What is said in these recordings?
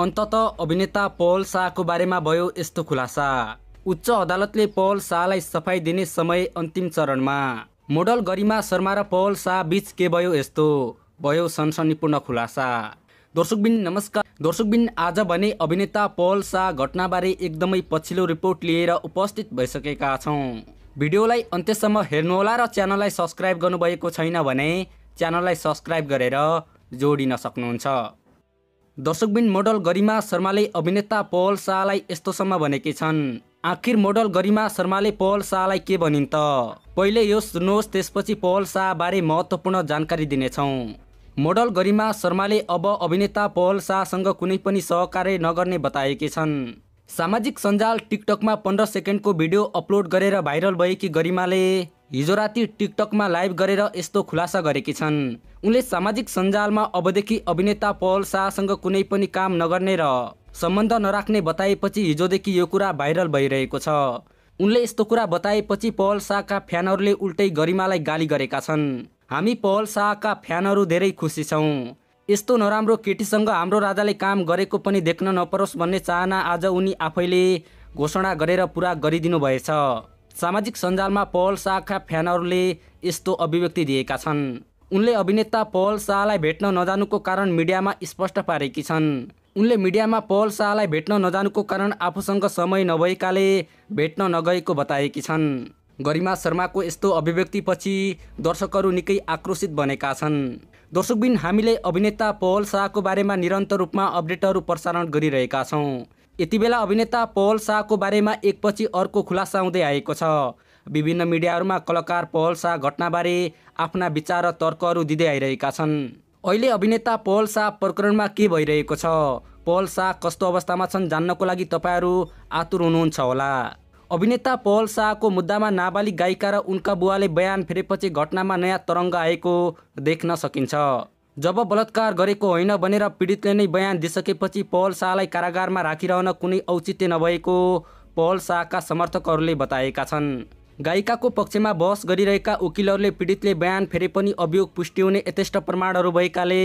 अन्तत अभिनेता पौल शाहको बारेमा भयो यस्तो खुलासा उच्च अदालतले पौल शाहलाई सफाई दिने समय अन्तिम चरणमा मोडल गरिमा शर्मा र पौल शाह बीच के भयो यस्तो भयो सनसनीपूर्ण खुलासा दर्शकबिन नमस्कार दर्शकबिन आज भने अभिनेता पौल शाह घटनाबारे एकदमै पछिल्लो रिपोर्ट लिएर उपस्थित भइसकेका छौँ भिडियोलाई अन्त्यसम्म हेर्नुहोला र च्यानललाई सब्सक्राइब गर्नुभएको छैन भने च्यानललाई सब्सक्राइब गरेर जोडिन सक्नुहुन्छ दर्शकबिन मोडल गरिमा शर्माले अभिनेता पवल शाहलाई यस्तोसम्म भनेकी छन् आखिर मोडल गरिमा शर्माले पवल शाहलाई के भनिन् त पहिले यो सुन्नुहोस् त्यसपछि पवल शाहबारे महत्त्वपूर्ण जानकारी दिनेछौँ मोडल गरिमा शर्माले अब अभिनेता पवल शाहसँग कुनै पनि सहकार्य नगर्ने बताएकी छन् सामाजिक सञ्जाल टिकटकमा पन्ध्र सेकेन्डको भिडियो अपलोड गरेर भाइरल भएकी गरिमाले हिजो राति टिकटकमा लाइभ गरेर यस्तो खुलासा गरेकी छन् उनले सामाजिक सञ्जालमा अबदेखि अभिनेता पवल शाहसँग कुनै पनि काम नगर्ने र सम्बन्ध नराख्ने बताएपछि हिजोदेखि यो कुरा भाइरल भइरहेको छ उनले यस्तो कुरा बताएपछि पवल शाहका फ्यानहरूले उल्टै गरिमालाई गाली गरेका छन् हामी पवल शाहका फ्यानहरू धेरै खुसी छौँ यस्तो नराम्रो केटीसँग हाम्रो राजाले काम गरेको पनि देख्न नपरोस् भन्ने चाहना आज उनी आफैले घोषणा गरेर पुरा गरिदिनु भएछ सामाजिक सञ्जालमा पहल शाहका फ्यानहरूले यस्तो अभिव्यक्ति दिएका छन् उनले अभिनेता पहल शाहलाई भेट्न नजानुको कारण मिडियामा स्पष्ट पारेकी छन् उनले मिडियामा पहल शाहलाई भेट्न नजानुको कारण आफूसँग समय नभएकाले भेट्न नगएको बताएकी छन् गरिमा शर्माको यस्तो अभिव्यक्तिपछि दर्शकहरू निकै आक्रोशित बनेका छन् दर्शकबिन हामीले अभिनेता पहल शाहको बारेमा निरन्तर रूपमा अपडेटहरू प्रसारण गरिरहेका छौँ यति बेला अभिनेता पवल शाहको बारेमा एकपछि अर्को खुलासा हुँदै आएको छ विभिन्न मिडियाहरूमा कलाकार पवल शाह घटनाबारे आफ्ना विचार र तर्कहरू दिँदै आइरहेका छन् अहिले अभिनेता पवल शाह प्रकरणमा के भइरहेको छ पवल शाह कस्तो अवस्थामा छन् जान्नको लागि तपाईँहरू आतुर हुनुहुन्छ होला अभिनेता पवल शाहको मुद्दामा नाबालिग गायिका र उनका बुवाले बयान फेरेपछि घटनामा नयाँ तरङ्ग आएको देख्न सकिन्छ जब बलात्कार गरेको होइन भनेर पीडितले नै बयान दिइसकेपछि पहल शाहलाई कारागारमा राखिरहन कुनै औचित्य नभएको पहल शाहका समर्थकहरूले बताएका छन् गायिकाको पक्षमा बहस गरिरहेका वकिलहरूले पीडितले बयान फेरि पनि अभियोग पुष्टि हुने यथेष्ट प्रमाणहरू भएकाले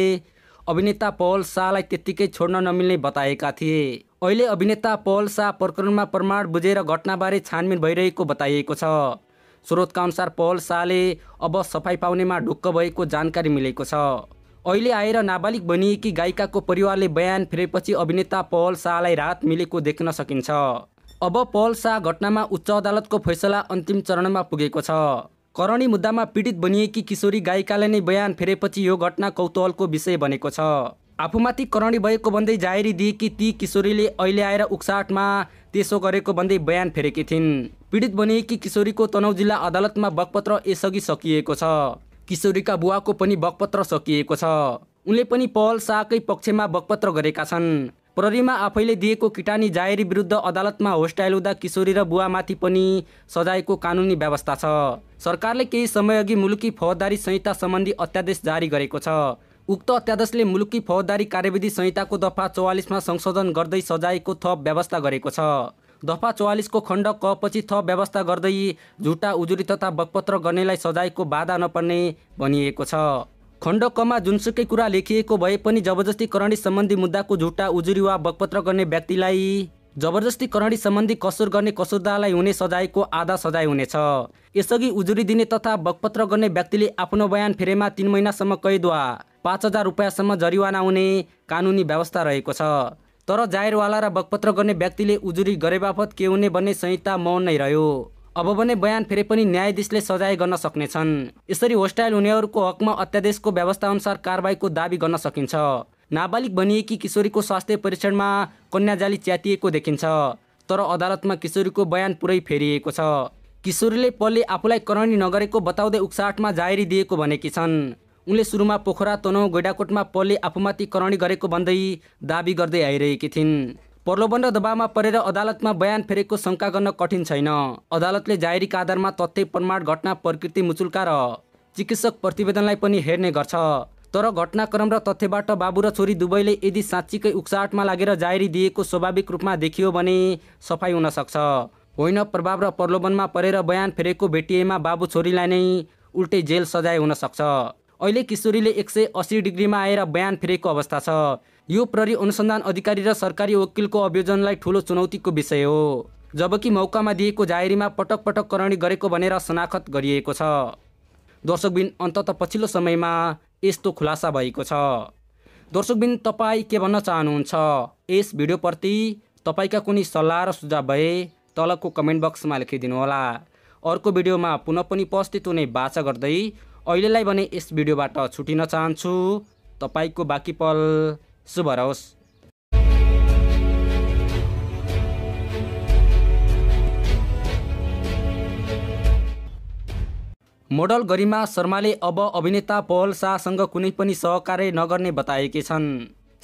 अभिनेता पहल शाहलाई त्यत्तिकै छोड्न नमिल्ने बताएका थिए अहिले अभिनेता पहल शाह प्रकरणमा प्रमाण बुझेर घटनाबारे छानबिन भइरहेको बताइएको छ स्रोतका अनुसार पहल शाहले अब सफाइ पाउनेमा ढुक्क भएको जानकारी मिलेको छ अहिले आएर नाबालिग बनिएकी गायिकाको परिवारले बयान फेरेपछि अभिनेता पवल शाहलाई राहत मिलेको देख्न सकिन्छ अब पवल शाह घटनामा उच्च अदालतको फैसला अन्तिम चरणमा पुगेको छ करणी मुद्दामा पीडित बनिएकी किशोरी गायिकाले नै बयान फेरेपछि यो घटना कौतूहलको विषय बनेको छ आफूमाथि करणी भएको भन्दै जाहेरी दिएकी ती किशोरीले अहिले आएर उक्साटमा त्यसो गरेको भन्दै बयान फेरेकी थिइन् पीडित बनिएकी किशोरीको तनहु जिल्ला अदालतमा बगपत्र यसअघि सकिएको छ किशोरीका बुवाको पनि बकपत्र सकिएको छ उनले पनि पहल शाहकै पक्षमा बकपत्र गरेका छन् प्रहरीमा आफैले दिएको किटानी जाहेरी विरुद्ध अदालतमा होस्टाइल हुँदा किशोरी र बुवामाथि पनि सजायको कानुनी व्यवस्था छ सरकारले केही समयअघि मुलुकी फौजदारी संहिता सम्बन्धी अत्यादेश जारी गरेको छ उक्त अत्यादेशले मुलुकी फौजदारी कार्यविधि संहिताको दफा चौवालिसमा संशोधन गर्दै सजायको थप व्यवस्था गरेको छ दफा चौवालिसको खण्ड क पछि थ व्यवस्था गर्दै झुटा उजुरी तथा बकपत्र गर्नेलाई सजायको बाधा नपर्ने भनिएको छ खण्ड कमा जुनसुकै कुरा लेखिएको भए पनि जबरजस्ती करणी सम्बन्धी मुद्दाको झुटा उजुरी वा बकपत्र गर्ने व्यक्तिलाई जबरजस्ती करणी सम्बन्धी कसुर गर्ने कसुरदालाई हुने सजायको आधा सजाय हुनेछ यसअघि उजुरी दिने तथा बकपत्र गर्ने व्यक्तिले आफ्नो बयान फेरेमा तिन महिनासम्म कैद वा पाँच हजार रुपियाँसम्म जरिवाना हुने कानुनी व्यवस्था रहेको छ तर जाहेरवाला र बकपत्र गर्ने व्यक्तिले उजुरी गरे बापत के हुने भन्ने संहिता मौन नै रह्यो अब भने बयान फेरि पनि न्यायाधीशले सजाय गर्न सक्नेछन् यसरी होस्टाइल हुनेहरूको हकमा अत्यादेशको अनुसार कारवाहीको दावी गर्न सकिन्छ नाबालिग भनिएकी किशोरीको स्वास्थ्य परीक्षणमा कन्याजाली च्यातिएको देखिन्छ तर अदालतमा किशोरीको बयान पुरै फेरिएको छ किशोरीले पलले आफूलाई करणी नगरेको बताउँदै उक्साटमा जाहेरी दिएको भनेकी छन् उनले सुरुमा पोखरा तनौ गैडाकोटमा पलले आफूमाथि गरेको भन्दै दावी गर्दै आइरहेकी थिइन् प्रलोभन र दबावमा परेर अदालतमा बयान फेरेको शङ्का गर्न कठिन छैन अदालतले जाहेरीका आधारमा तथ्य प्रमाण घटना प्रकृति मुचुल्का र चिकित्सक प्रतिवेदनलाई पनि हेर्ने गर्छ तर घटनाक्रम र तथ्यबाट बाबु र छोरी दुवैले यदि साँच्चीकै उक्साहटमा लागेर जाहेरी दिएको स्वाभाविक रूपमा देखियो भने सफाइ हुन सक्छ होइन प्रभाव र प्रलोभनमा परेर बयान फेरेको भेटिएमा बाबु छोरीलाई नै उल्टै जेल सजाय हुन सक्छ अहिले किशोरीले एक सय अस्सी डिग्रीमा आएर बयान फेरेको अवस्था छ यो प्रहरी अनुसन्धान अधिकारी र सरकारी वकिलको अभियोजनलाई ठुलो चुनौतीको विषय हो जबकि मौकामा दिएको जाहेरीमा पटक पटक करणी गरेको भनेर शनाखत गरिएको छ दर्शकबिन अन्तत पछिल्लो समयमा यस्तो खुलासा भएको छ दर्शकबिन तपाईँ के भन्न चाहनुहुन्छ यस भिडियोप्रति तपाईँका कुनै सल्लाह र सुझाव भए तलको कमेन्ट बक्समा लेखिदिनुहोला अर्को भिडियोमा पुनः पनि उपस्थित हुने बाचा गर्दै अहिलेलाई भने यस भिडियोबाट छुटिन चाहन्छु तपाईँको बाँकी पल शुभ रहोस् मोडल गरिमा शर्माले अब अभिनेता पहल शाहसँग कुनै पनि सहकार्य नगर्ने बताएकी छन्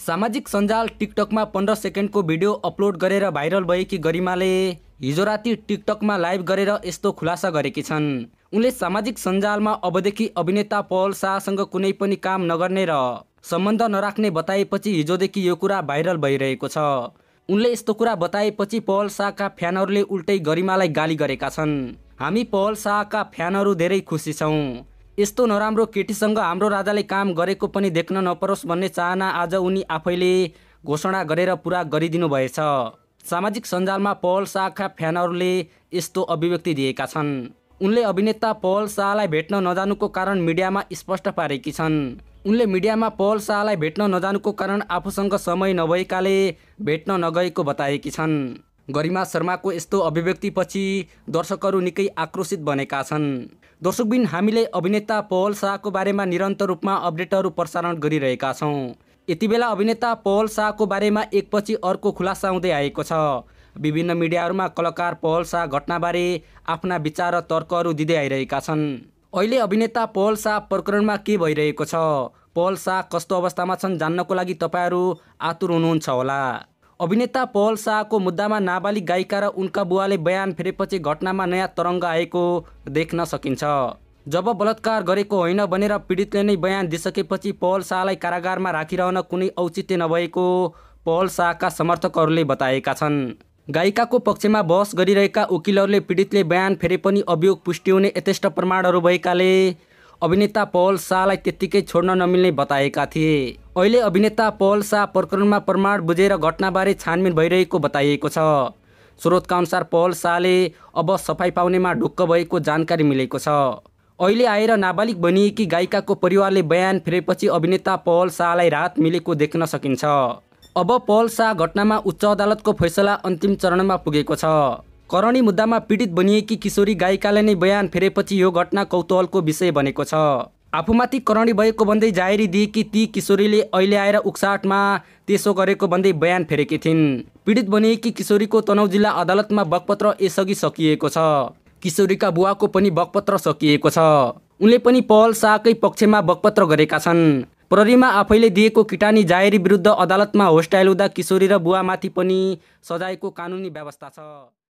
सामाजिक सञ्जाल टिकटकमा पन्ध्र सेकेन्डको भिडियो अपलोड गरेर भाइरल भएकी गरिमाले हिजो राति टिकटकमा लाइभ गरेर यस्तो खुलासा गरेकी छन् उनले सामाजिक सञ्जालमा अबदेखि अभिनेता पवल शाहसँग कुनै पनि काम नगर्ने र सम्बन्ध नराख्ने बताएपछि हिजोदेखि यो कुरा भाइरल भइरहेको छ उनले यस्तो कुरा बताएपछि पवल शाहका फ्यानहरूले उल्टै गरिमालाई गाली गरेका छन् हामी पवल शाहका फ्यानहरू धेरै खुसी छौँ यस्तो नराम्रो केटीसँग हाम्रो राजाले काम गरेको पनि देख्न नपरोस् भन्ने चाहना आज उनी आफैले घोषणा गरेर पुरा गरिदिनु भएछ सामाजिक सञ्जालमा पहल शाहका फ्यानहरूले यस्तो अभिव्यक्ति दिएका छन् उनले अभिनेता पहल शाहलाई भेट्न नजानुको कारण मिडियामा स्पष्ट पारेकी छन् उनले मिडियामा पहल शाहलाई भेट्न नजानुको कारण आफूसँग समय नभएकाले भेट्न नगएको बताएकी छन् गरिमा शर्माको यस्तो अभिव्यक्तिपछि दर्शकहरू निकै आक्रोशित बनेका छन् दर्शकबिन हामीले अभिनेता पवल शाहको बारेमा निरन्तर रूपमा अपडेटहरू प्रसारण गरिरहेका छौँ यति बेला अभिनेता पवल शाहको बारेमा एकपछि अर्को खुलासा हुँदै आएको छ विभिन्न मिडियाहरूमा कलाकार पवल शाह घटनाबारे आफ्ना विचार र तर्कहरू दिँदै आइरहेका छन् अहिले अभिनेता पवल शाह प्रकरणमा के भइरहेको छ पवल शाह कस्तो अवस्थामा छन् जान्नको लागि तपाईँहरू आतुर हुनुहुन्छ होला अभिनेता पहल शाहको मुद्दामा नाबालिग गायिका र उनका बुवाले बयान फेरेपछि घटनामा नयाँ तरङ्ग आएको देख्न सकिन्छ जब बलात्कार गरेको होइन भनेर पीडितले नै बयान दिइसकेपछि पहल शाहलाई कारागारमा राखिरहन कुनै औचित्य नभएको पहल शाहका समर्थकहरूले बताएका छन् गायिकाको पक्षमा बहस गरिरहेका वकिलहरूले पीडितले बयान फेरे पनि अभियोग पुष्टि हुने यथेष्ट प्रमाणहरू भएकाले अभिनेता पहल शाहलाई त्यत्तिकै छोड्न नमिल्ने बताएका थिए अहिले अभिनेता पहल शाह प्रकरणमा प्रमाण बुझेर घटनाबारे छानबिन भइरहेको बताइएको छ स्रोतका अनुसार पहल शाहले अब सफाई पाउनेमा ढुक्क भएको जानकारी मिलेको छ अहिले आएर नाबालिग बनिएकी गायिकाको परिवारले बयान फेरेपछि अभिनेता पहल शाहलाई राहत मिलेको देख्न सकिन्छ अब पहल शाह घटनामा उच्च अदालतको फैसला अन्तिम चरणमा पुगेको छ करणी मुद्दामा पीडित बनिएकी किशोरी गायिकाले नै बयान फेरेपछि यो घटना कौतूहलको विषय बनेको छ आफूमाथि करणी भएको भन्दै जाहेरी दिए ती किशोरीले अहिले आएर उक्साटमा त्यसो गरेको भन्दै बयान फेरेकी थिइन् पीडित बनिएकी किशोरीको तनहु जिल्ला अदालतमा बकपत्र यसअघि सकिएको छ किशोरीका बुवाको पनि बकपत्र सकिएको छ उनले पनि पहल शाहकै पक्षमा बकपत्र गरेका छन् प्रहरीमा आफैले दिएको किटानी जाहेरी विरुद्ध अदालतमा होस्टाइल हुँदा किशोरी र बुवामाथि पनि सजायको कानुनी व्यवस्था छ